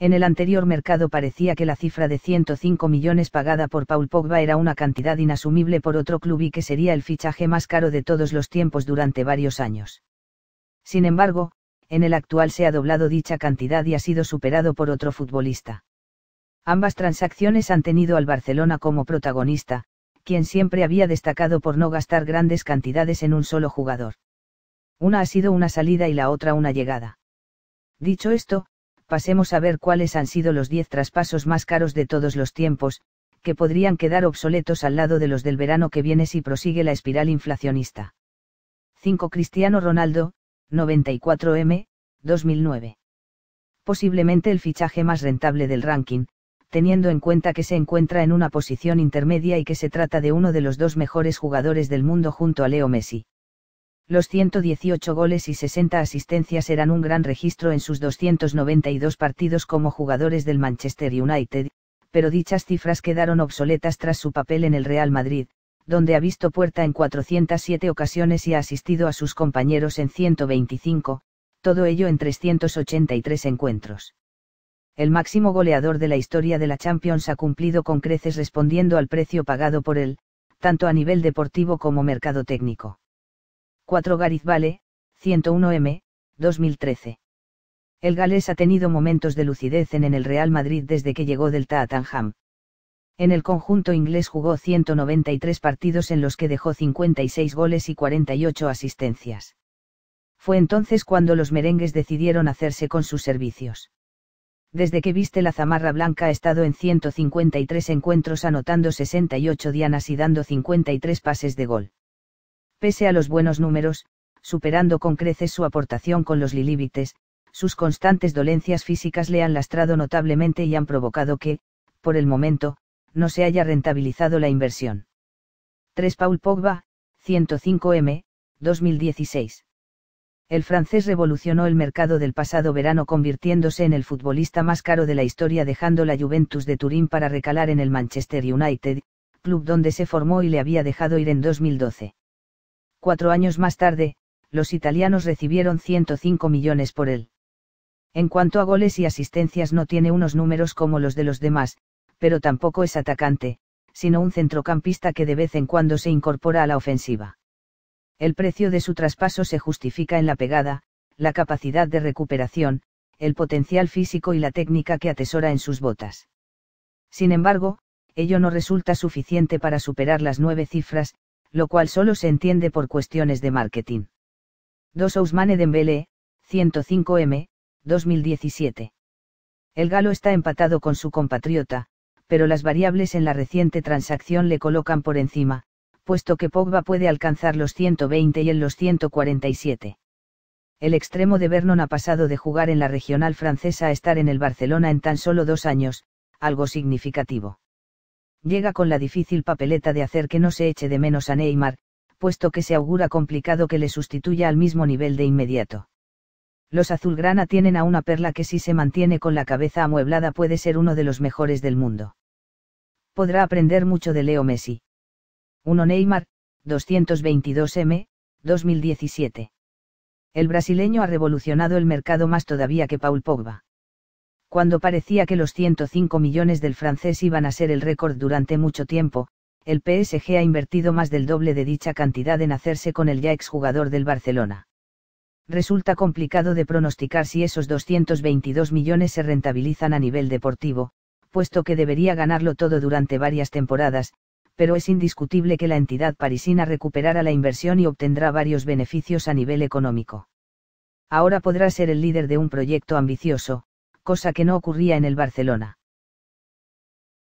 En el anterior mercado parecía que la cifra de 105 millones pagada por Paul Pogba era una cantidad inasumible por otro club y que sería el fichaje más caro de todos los tiempos durante varios años. Sin embargo, en el actual se ha doblado dicha cantidad y ha sido superado por otro futbolista. Ambas transacciones han tenido al Barcelona como protagonista, quien siempre había destacado por no gastar grandes cantidades en un solo jugador. Una ha sido una salida y la otra una llegada. Dicho esto, pasemos a ver cuáles han sido los 10 traspasos más caros de todos los tiempos, que podrían quedar obsoletos al lado de los del verano que viene si prosigue la espiral inflacionista. 5. Cristiano Ronaldo, 94M, 2009. Posiblemente el fichaje más rentable del ranking, teniendo en cuenta que se encuentra en una posición intermedia y que se trata de uno de los dos mejores jugadores del mundo junto a Leo Messi. Los 118 goles y 60 asistencias eran un gran registro en sus 292 partidos como jugadores del Manchester United, pero dichas cifras quedaron obsoletas tras su papel en el Real Madrid, donde ha visto puerta en 407 ocasiones y ha asistido a sus compañeros en 125, todo ello en 383 encuentros. El máximo goleador de la historia de la Champions ha cumplido con creces respondiendo al precio pagado por él, tanto a nivel deportivo como mercado técnico. 4 Garizvale, Vale, 101M, 2013. El galés ha tenido momentos de lucidez en el Real Madrid desde que llegó del Tottenham. En el conjunto inglés jugó 193 partidos en los que dejó 56 goles y 48 asistencias. Fue entonces cuando los merengues decidieron hacerse con sus servicios. Desde que viste la zamarra blanca ha estado en 153 encuentros anotando 68 dianas y dando 53 pases de gol pese a los buenos números, superando con creces su aportación con los límites, sus constantes dolencias físicas le han lastrado notablemente y han provocado que, por el momento, no se haya rentabilizado la inversión. 3. Paul Pogba, 105M, 2016. El francés revolucionó el mercado del pasado verano convirtiéndose en el futbolista más caro de la historia dejando la Juventus de Turín para recalar en el Manchester United, club donde se formó y le había dejado ir en 2012. Cuatro años más tarde, los italianos recibieron 105 millones por él. En cuanto a goles y asistencias no tiene unos números como los de los demás, pero tampoco es atacante, sino un centrocampista que de vez en cuando se incorpora a la ofensiva. El precio de su traspaso se justifica en la pegada, la capacidad de recuperación, el potencial físico y la técnica que atesora en sus botas. Sin embargo, ello no resulta suficiente para superar las nueve cifras, lo cual solo se entiende por cuestiones de marketing. 2 Ousmane Dembélé, 105M, 2017. El galo está empatado con su compatriota, pero las variables en la reciente transacción le colocan por encima, puesto que Pogba puede alcanzar los 120 y en los 147. El extremo de Vernon ha pasado de jugar en la regional francesa a estar en el Barcelona en tan solo dos años, algo significativo llega con la difícil papeleta de hacer que no se eche de menos a Neymar, puesto que se augura complicado que le sustituya al mismo nivel de inmediato. Los azulgrana tienen a una perla que si se mantiene con la cabeza amueblada puede ser uno de los mejores del mundo. Podrá aprender mucho de Leo Messi. 1 Neymar, 222M, 2017. El brasileño ha revolucionado el mercado más todavía que Paul Pogba cuando parecía que los 105 millones del francés iban a ser el récord durante mucho tiempo, el PSG ha invertido más del doble de dicha cantidad en hacerse con el ya exjugador del Barcelona. Resulta complicado de pronosticar si esos 222 millones se rentabilizan a nivel deportivo, puesto que debería ganarlo todo durante varias temporadas, pero es indiscutible que la entidad parisina recuperará la inversión y obtendrá varios beneficios a nivel económico. Ahora podrá ser el líder de un proyecto ambicioso, cosa que no ocurría en el Barcelona.